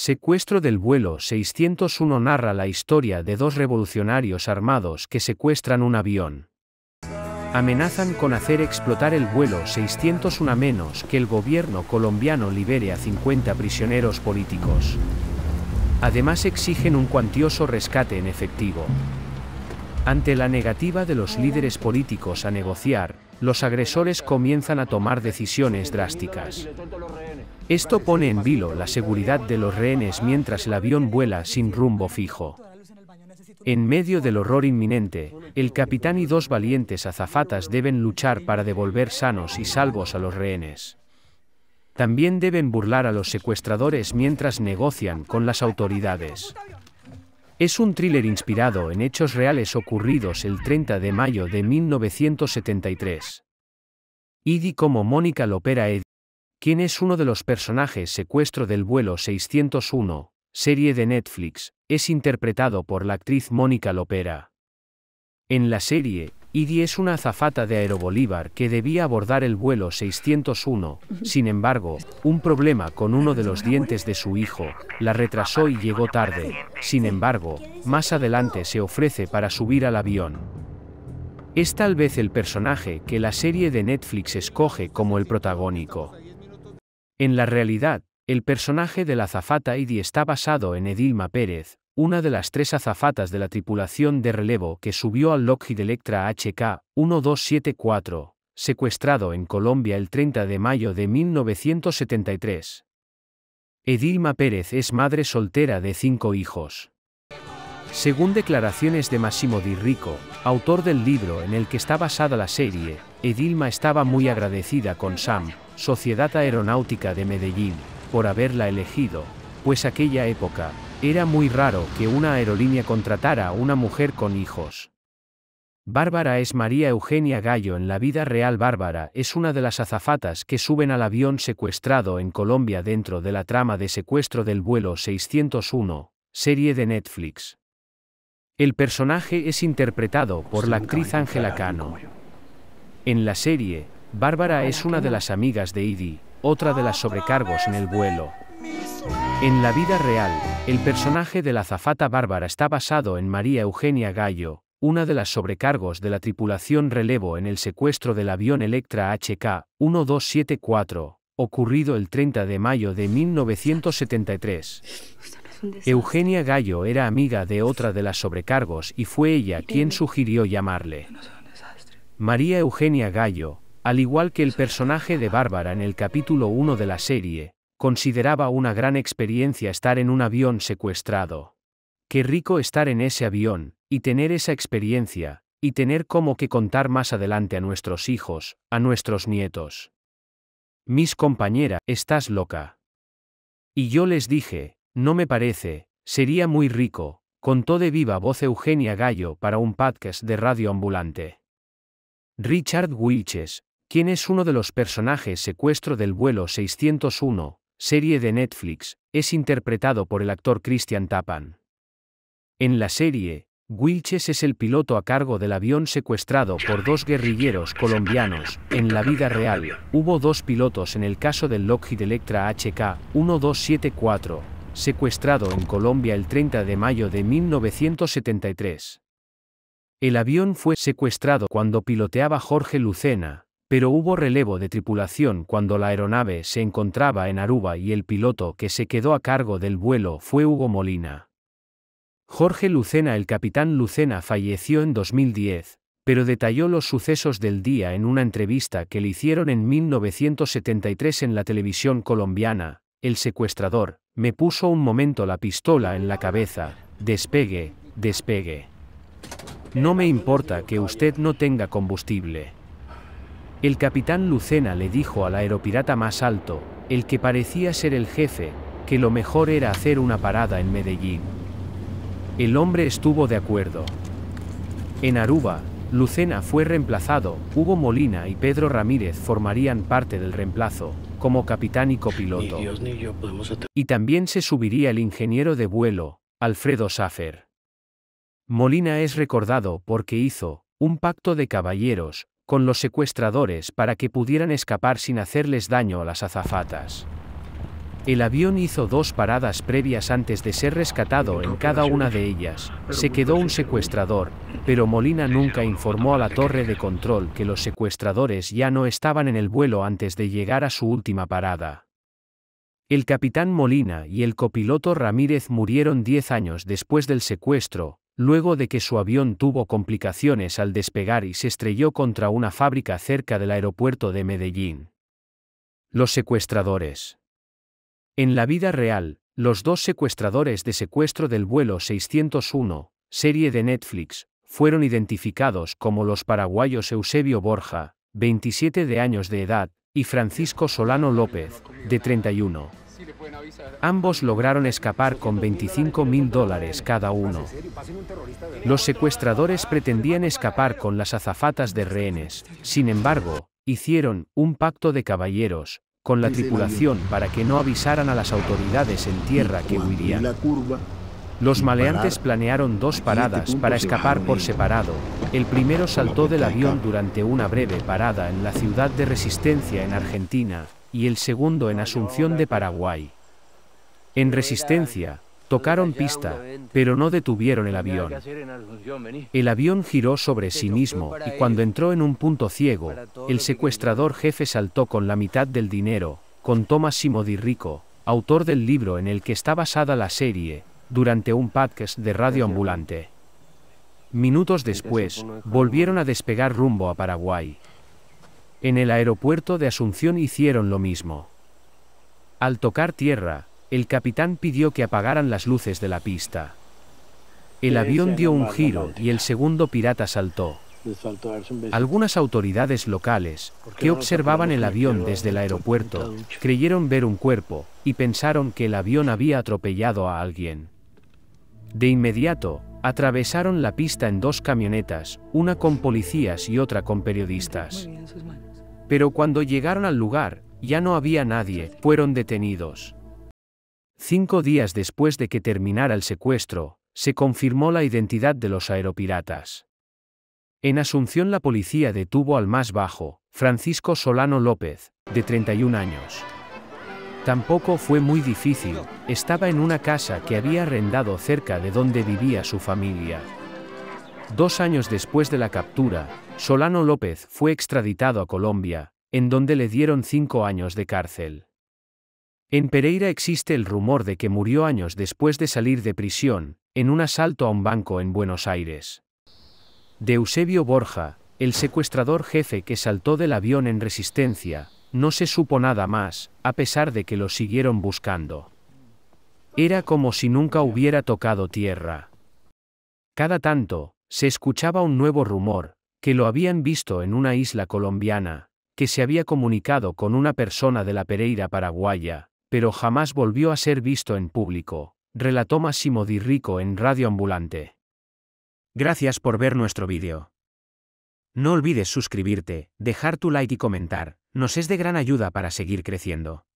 Secuestro del vuelo 601 narra la historia de dos revolucionarios armados que secuestran un avión. Amenazan con hacer explotar el vuelo 601 a menos que el gobierno colombiano libere a 50 prisioneros políticos. Además exigen un cuantioso rescate en efectivo. Ante la negativa de los líderes políticos a negociar, los agresores comienzan a tomar decisiones drásticas. Esto pone en vilo la seguridad de los rehenes mientras el avión vuela sin rumbo fijo. En medio del horror inminente, el capitán y dos valientes azafatas deben luchar para devolver sanos y salvos a los rehenes. También deben burlar a los secuestradores mientras negocian con las autoridades. Es un thriller inspirado en hechos reales ocurridos el 30 de mayo de 1973. Edie como Mónica Lopera Eddie quien es uno de los personajes secuestro del vuelo 601, serie de Netflix, es interpretado por la actriz Mónica Lopera. En la serie, Idi es una azafata de Aerobolívar que debía abordar el vuelo 601. Sin embargo, un problema con uno de los dientes de su hijo la retrasó y llegó tarde. Sin embargo, más adelante se ofrece para subir al avión. Es tal vez el personaje que la serie de Netflix escoge como el protagónico. En la realidad, el personaje de la azafata Idi está basado en Edilma Pérez, una de las tres azafatas de la tripulación de relevo que subió al Lockheed Electra HK-1274, secuestrado en Colombia el 30 de mayo de 1973. Edilma Pérez es madre soltera de cinco hijos. Según declaraciones de Massimo Di Rico, autor del libro en el que está basada la serie, Edilma estaba muy agradecida con SAM, Sociedad Aeronáutica de Medellín, por haberla elegido, pues aquella época, era muy raro que una aerolínea contratara a una mujer con hijos. Bárbara es María Eugenia Gallo en la vida real. Bárbara es una de las azafatas que suben al avión secuestrado en Colombia dentro de la trama de secuestro del vuelo 601, serie de Netflix. El personaje es interpretado por la actriz Ángela Cano. En la serie, Bárbara es una de las amigas de Idi, otra de las sobrecargos en el vuelo. En la vida real, el personaje de la azafata bárbara está basado en María Eugenia Gallo, una de las sobrecargos de la tripulación relevo en el secuestro del avión Electra HK-1274, ocurrido el 30 de mayo de 1973. Eugenia Gallo era amiga de otra de las sobrecargos y fue ella quien sugirió llamarle. María Eugenia Gallo, al igual que el personaje de Bárbara en el capítulo 1 de la serie, Consideraba una gran experiencia estar en un avión secuestrado. Qué rico estar en ese avión, y tener esa experiencia, y tener como que contar más adelante a nuestros hijos, a nuestros nietos. Mis compañera, estás loca. Y yo les dije, no me parece, sería muy rico, contó de viva voz Eugenia Gallo para un podcast de Radio Ambulante. Richard Wilches, quien es uno de los personajes secuestro del vuelo 601, serie de Netflix, es interpretado por el actor Christian Tapan. En la serie, Wilches es el piloto a cargo del avión secuestrado por dos guerrilleros colombianos. En la vida real, hubo dos pilotos en el caso del Lockheed Electra HK-1274, secuestrado en Colombia el 30 de mayo de 1973. El avión fue secuestrado cuando piloteaba Jorge Lucena, pero hubo relevo de tripulación cuando la aeronave se encontraba en Aruba y el piloto que se quedó a cargo del vuelo fue Hugo Molina. Jorge Lucena El capitán Lucena falleció en 2010, pero detalló los sucesos del día en una entrevista que le hicieron en 1973 en la televisión colombiana, El secuestrador, me puso un momento la pistola en la cabeza, despegue, despegue. No me importa que usted no tenga combustible. El capitán Lucena le dijo al aeropirata más alto, el que parecía ser el jefe, que lo mejor era hacer una parada en Medellín. El hombre estuvo de acuerdo. En Aruba, Lucena fue reemplazado, Hugo Molina y Pedro Ramírez formarían parte del reemplazo, como capitán y copiloto. Y también se subiría el ingeniero de vuelo, Alfredo Safer. Molina es recordado porque hizo, un pacto de caballeros, con los secuestradores para que pudieran escapar sin hacerles daño a las azafatas. El avión hizo dos paradas previas antes de ser rescatado en cada una de ellas. Se quedó un secuestrador, pero Molina nunca informó a la torre de control que los secuestradores ya no estaban en el vuelo antes de llegar a su última parada. El capitán Molina y el copiloto Ramírez murieron 10 años después del secuestro, luego de que su avión tuvo complicaciones al despegar y se estrelló contra una fábrica cerca del aeropuerto de Medellín. Los secuestradores. En la vida real, los dos secuestradores de secuestro del vuelo 601, serie de Netflix, fueron identificados como los paraguayos Eusebio Borja, 27 de años de edad, y Francisco Solano López, de 31. Ambos lograron escapar con 25 mil dólares cada uno. Los secuestradores pretendían escapar con las azafatas de rehenes, sin embargo, hicieron un pacto de caballeros con la tripulación para que no avisaran a las autoridades en tierra que huirían. Los maleantes planearon dos paradas para escapar por separado. El primero saltó del avión durante una breve parada en la ciudad de Resistencia en Argentina, y el segundo en Asunción de Paraguay. En resistencia, tocaron pista, pero no detuvieron el avión. El avión giró sobre sí mismo y cuando entró en un punto ciego, el secuestrador jefe saltó con la mitad del dinero, con Thomas Simodirrico, autor del libro en el que está basada la serie, durante un podcast de Radio Ambulante. Minutos después, volvieron a despegar rumbo a Paraguay. En el aeropuerto de Asunción hicieron lo mismo. Al tocar tierra, el capitán pidió que apagaran las luces de la pista. El avión dio un giro y el segundo pirata saltó. Algunas autoridades locales, que observaban el avión desde el aeropuerto, creyeron ver un cuerpo y pensaron que el avión había atropellado a alguien. De inmediato, Atravesaron la pista en dos camionetas, una con policías y otra con periodistas. Pero cuando llegaron al lugar, ya no había nadie, fueron detenidos. Cinco días después de que terminara el secuestro, se confirmó la identidad de los aeropiratas. En Asunción la policía detuvo al más bajo, Francisco Solano López, de 31 años. Tampoco fue muy difícil, estaba en una casa que había arrendado cerca de donde vivía su familia. Dos años después de la captura, Solano López fue extraditado a Colombia, en donde le dieron cinco años de cárcel. En Pereira existe el rumor de que murió años después de salir de prisión, en un asalto a un banco en Buenos Aires. De Eusebio Borja, el secuestrador jefe que saltó del avión en resistencia, no se supo nada más, a pesar de que lo siguieron buscando. Era como si nunca hubiera tocado tierra. Cada tanto, se escuchaba un nuevo rumor, que lo habían visto en una isla colombiana, que se había comunicado con una persona de la Pereira paraguaya, pero jamás volvió a ser visto en público, relató Máximo Di Rico en Radio Ambulante. Gracias por ver nuestro vídeo. No olvides suscribirte, dejar tu like y comentar nos es de gran ayuda para seguir creciendo.